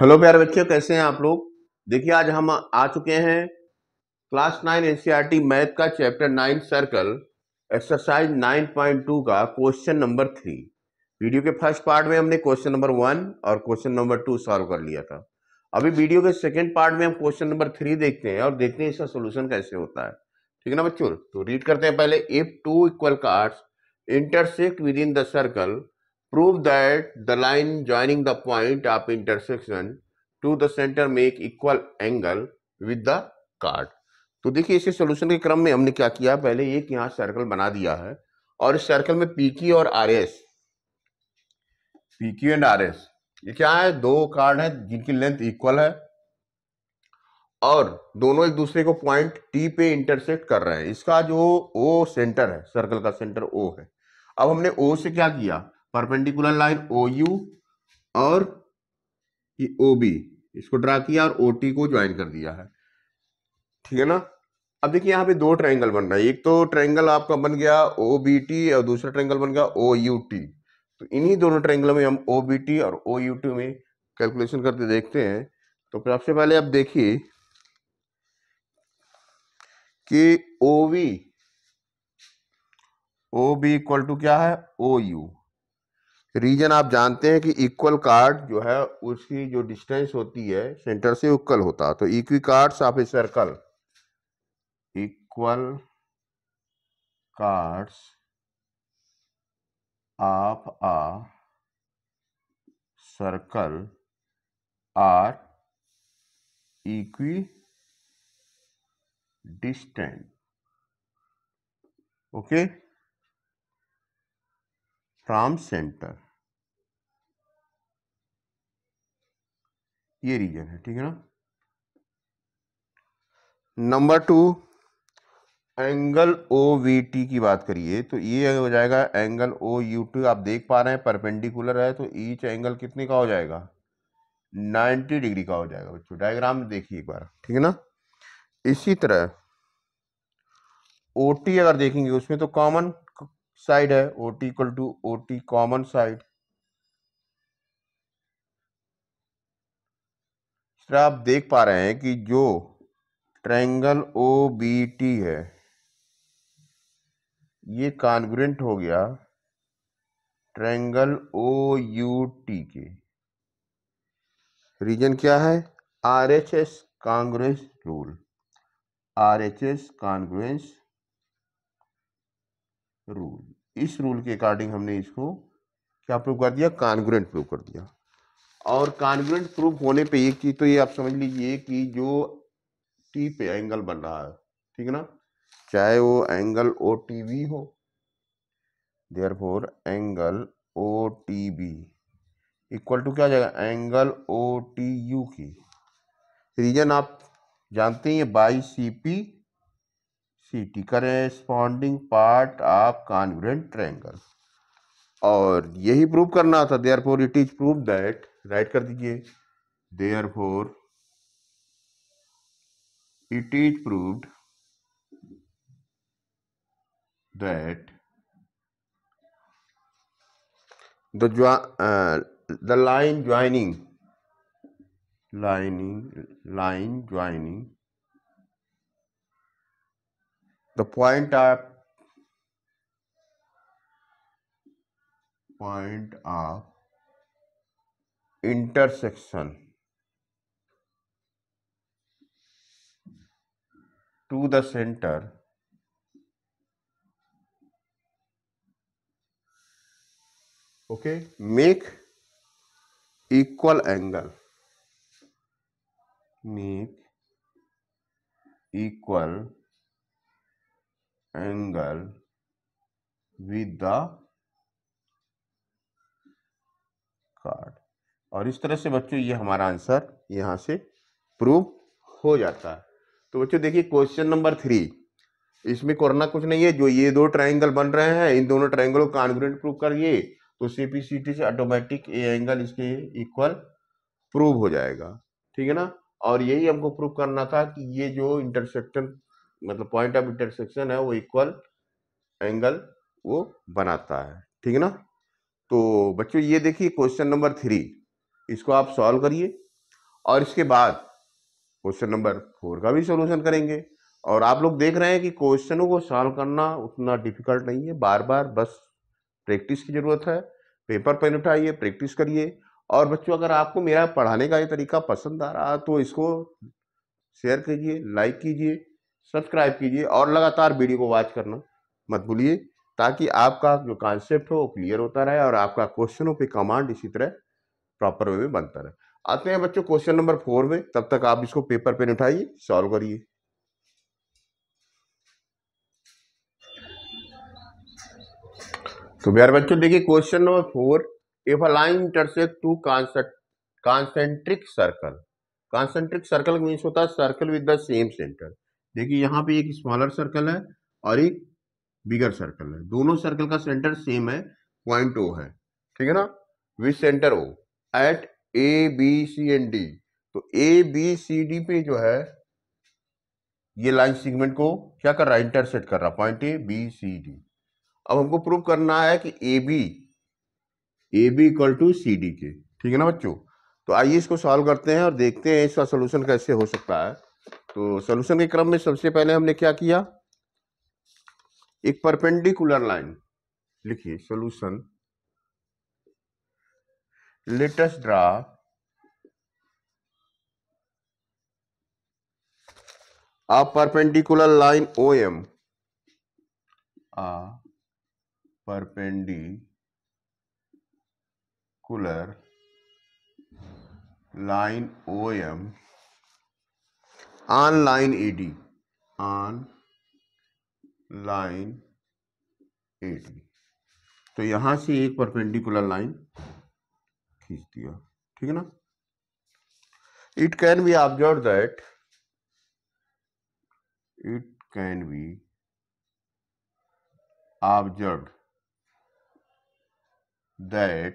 Hello प्यारे बच्चों कैसे हैं आप लोग देखिए आज हम आ चुके हैं क्लास नाइन एनसीईआरटी मैथ का chapter nine circle exercise nine point two का क्वेश्चन नंबर थ्री वीडियो के फर्स्ट पार्ट में हमने क्वेश्चन नंबर वन और क्वेश्चन नंबर टू सॉल्व कर लिया था अभी वीडियो के सेकेंड पार्ट में हम क्वेश्चन नंबर थ्री देखते हैं और देखते हैं इसका सोल्यूशन कैसे होता है ठीक है ना बच्चों तो रीड करते हैं पहले if two equal chords intersect within the circle Prove that the line joining the point of intersection to the center make equal angle with the card. तो देखिए इसे सोल्यूशन के क्रम में हमने क्या किया पहले एक यहाँ सर्कल बना दिया है और इस सर्कल में पीकी और R S P Q and R S ये क्या है दो कार्ड है जिनकी लेंथ इक्वल है और दोनों एक दूसरे को पॉइंट टी पे इंटरसेक्ट कर रहे हैं इसका जो ओ सेंटर है सर्कल का सेंटर ओ है अब हमने ओ से क्या किया परपेंडिकुलर लाइन ओ यू और ओ बी इसको ड्रा किया और ओ टी को ज्वाइन कर दिया है ठीक है ना अब देखिए यहाँ पे दो ट्रायंगल बन रहा है एक तो ट्रायंगल आपका बन गया ओ बी टी और दूसरा ट्रायंगल बन गया ओ यू टी तो इन्हीं दोनों ट्रायंगल में हम ओ बी टी और ओ यू टी में कैलकुलेशन करते देखते हैं तो सबसे पहले आप देखिए कि O V O B equal to क्या है ओ यू रीजन आप जानते हैं कि इक्वल कार्ड जो है उसकी जो डिस्टेंस होती है सेंटर से इक्वल होता तो equal chords of a circle equal chords of a circle are equidistant okay from centre ये रीजन है ठीक है ना number two angle O V T की बात करिए तो ये हो जाएगा एंगल ओ यू टी आप देख पा रहे हैं परपेंडिकुलर है तो ईच एंगल कितने का हो जाएगा 90 डिग्री का हो जाएगा बच्चों डायग्राम देखिए एक बार ठीक है ना इसी तरह ओ टी अगर देखेंगे उसमें तो कॉमन साइड है O T equal to O T common side sir आप देख पा रहे हैं कि जो ट्रायंगल ओ बी टी है ये कॉन्ग्रेंट हो गया ट्रायंगल ओ यू टी के रीजन क्या है R H S congruence rule R H S congruence rule इस रूल के अकॉर्डिंग हमने इसको क्या प्रूव कर दिया कॉन्ग्रेंट प्रूव कर दिया और कॉन्ग्रेंट प्रूफ होने पे एक चीज़ तो ये आप समझ लीजिए कि जो टी पे एंगल बन रहा है ठीक है ना चाहे वो एंगल ओ टी बी हो therefore angle O T B equal to क्या जाएगा एंगल ओ टी यू की रीजन आप जानते हैं by C P C T corresponding part of congruent triangle और यही प्रूव करना था therefore it is prove that write कर दीजिए therefore it is prove that the join the line joining lining line joining the point of point of intersection to the center okay make equal angle make equal angle with the card और इस तरह से बच्चों ये हमारा answer यहाँ से prove हो जाता है तो बच्चों देखिए क्वेश्चन नंबर थ्री इसमें करना कुछ नहीं है जो ये दो ट्राइंगल बन रहे हैं इन दोनों ट्राइंगलों का कॉन्ग्रेंट प्रूव करिए तो सी पी सी टी से ऑटोमेटिक ए एंगल इसके इक्वल प्रूव हो जाएगा ठीक है ना और यही हमको प्रूव करना था कि ये जो इंटरसेक्शन मतलब पॉइंट ऑफ इंटरसेक्शन है वो इक्वल एंगल वो बनाता है ठीक है ना तो बच्चों ये देखिए क्वेश्चन नंबर थ्री इसको आप सॉल्व करिए और इसके बाद क्वेश्चन नंबर फोर का भी सोल्यूशन करेंगे और आप लोग देख रहे हैं कि क्वेश्चनों को सॉल्व करना उतना डिफिकल्ट नहीं है बार बार बस प्रैक्टिस की ज़रूरत है पेपर पेन उठाइए प्रैक्टिस करिए और बच्चों अगर आपको मेरा पढ़ाने का ये तरीका पसंद आ रहा तो इसको शेयर कीजिए लाइक कीजिए सब्सक्राइब कीजिए और लगातार वीडियो को वॉच करना मत भूलिए ताकि आपका जो कॉन्सेप्ट हो वो क्लियर होता रहे और आपका क्वेश्चनों पे कमांड इसी तरह प्रॉपर वे में बनता रहे आते हैं बच्चों क्वेश्चन नंबर फोर में तब तक आप इसको पेपर पेन उठाइए सॉल्व करिए तो बिहार बच्चों देखिए question number four if a line intersect two concentric circle concentric circle means होता है circle with the same centre देखिए यहाँ पे एक स्मॉलर सर्कल है और एक बिगर सर्कल है दोनों सर्कल का सेंटर सेम है पॉइंट ओ है ठीक है ना with centre O at A B C and D तो ए बी सी डी पे जो है ये लाइन सीगमेंट को क्या कर रहा है इंटरसेट कर रहा point A B C D अब हमको प्रूव करना है कि A B A B equal to C D के ठीक है ना बच्चों तो आइए इसको सॉल्व करते हैं और देखते हैं इसका सोल्यूशन कैसे हो सकता है तो सोल्यूशन के क्रम में सबसे पहले हमने क्या किया एक परपेंडिकुलर लाइन लिखिए solution let us draw a perpendicular line OM a perpendicular line OM on line AD on line ad तो यहां से एक perpendicular line it can be observed that it can be observed that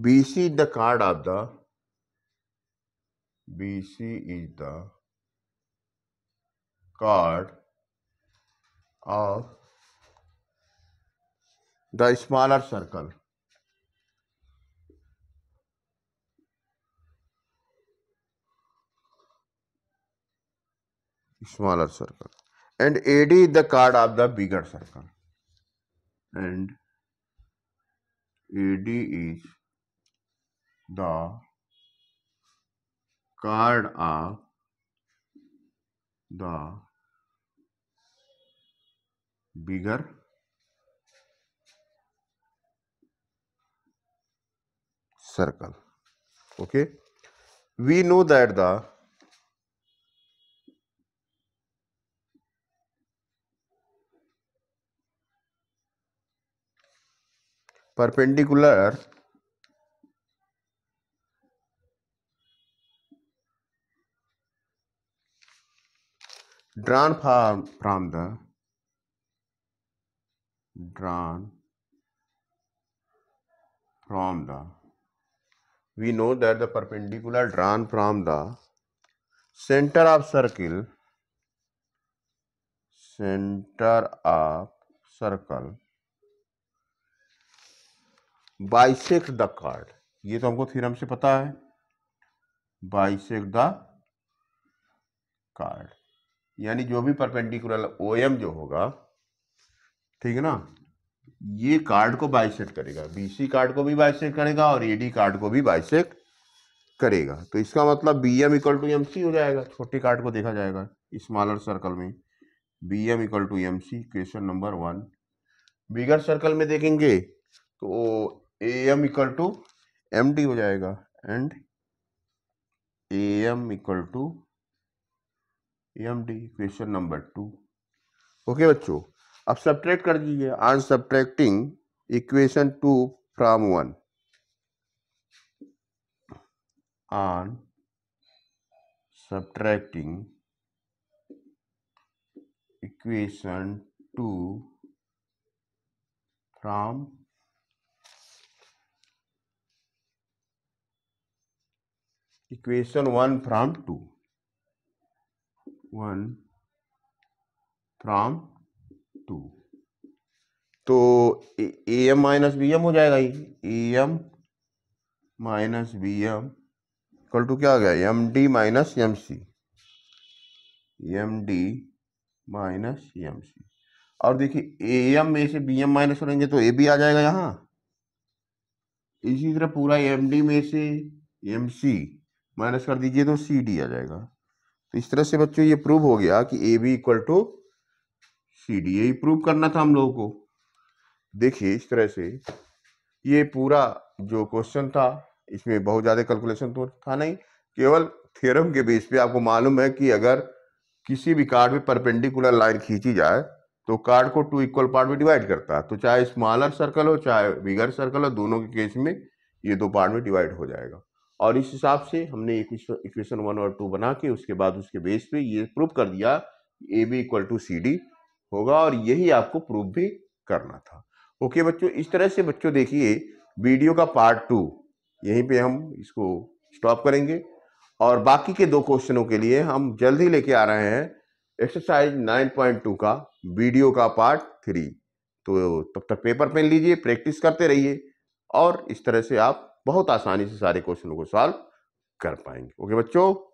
BC is the card of the BC is the card of the smaller circle smaller circle and AD is the chord of the bigger circle and AD is the chord of the bigger circle okay we know that the perpendicular drawn from from the drawn from the we know that the perpendicular drawn from the center of circle center of circle bisect the chord ये तो हमको theorem से पता है bisect the card यानी जो भी perpendicular O M जो होगा ठीक है ना ये कार्ड को बाइसेक्ट करेगा बीसी कार्ड को भी बाइसेक्ट करेगा और एडी कार्ड को भी बाइसेक्ट करेगा तो इसका मतलब B M equal to M C हो जाएगा छोटे कार्ड को देखा जाएगा स्मॉलर सर्कल में B M equal to M C question number one bigger circle में देखेंगे तो A M equal to M D हो जाएगा and A M equal to M D equation number two okay बच्चों अब सब्ट्रैक्ट कर दीजिए or subtracting equation two from one on subtracting equation two from equation one from two one from two तो A M minus B M हो जाएगा ही A M minus B M equal to क्या आ गया M D minus M C M D minus M C और देखिए A M में से बी एम माइनस करेंगे तो ए बी आ जाएगा यहाँ इसी तरह पूरा एम डी में से एम सी माइनस कर दीजिए तो सी डी आ जाएगा तो इस तरह से बच्चों ये प्रूव हो गया कि A B equal to C D यही प्रूव करना था हम लोगों को देखिए इस तरह से ये पूरा जो क्वेश्चन था इसमें बहुत ज़्यादा कैलकुलेशन तो था नहीं केवल थ्योरम के बेस पे आपको मालूम है कि अगर किसी भी कार्ड में परपेंडिकुलर लाइन खींची जाए तो कार्ड को टू इक्वल पार्ट में डिवाइड करता है तो चाहे स्मॉलर सर्कल हो चाहे बिगर सर्कल हो दोनों के केस में ये दो पार्ट में डिवाइड हो जाएगा और इस हिसाब से हमने इक्वेशन वन और टू बना के उसके बाद उसके बेस पे ये प्रूव कर दिया A B equal to C D होगा और यही आपको प्रूव भी करना था ओके बच्चों इस तरह से बच्चों देखिए वीडियो का पार्ट टू यहीं पे हम इसको स्टॉप करेंगे और बाकी के दो क्वेश्चनों के लिए हम जल्द ही लेके आ रहे हैं एक्सरसाइज 9.2 का वीडियो का पार्ट थ्री तो तब तक पेपर पेन लीजिए प्रैक्टिस करते रहिए और इस तरह से आप बहुत आसानी से सारे क्वेश्चनों को सॉल्व कर पाएंगे ओके बच्चों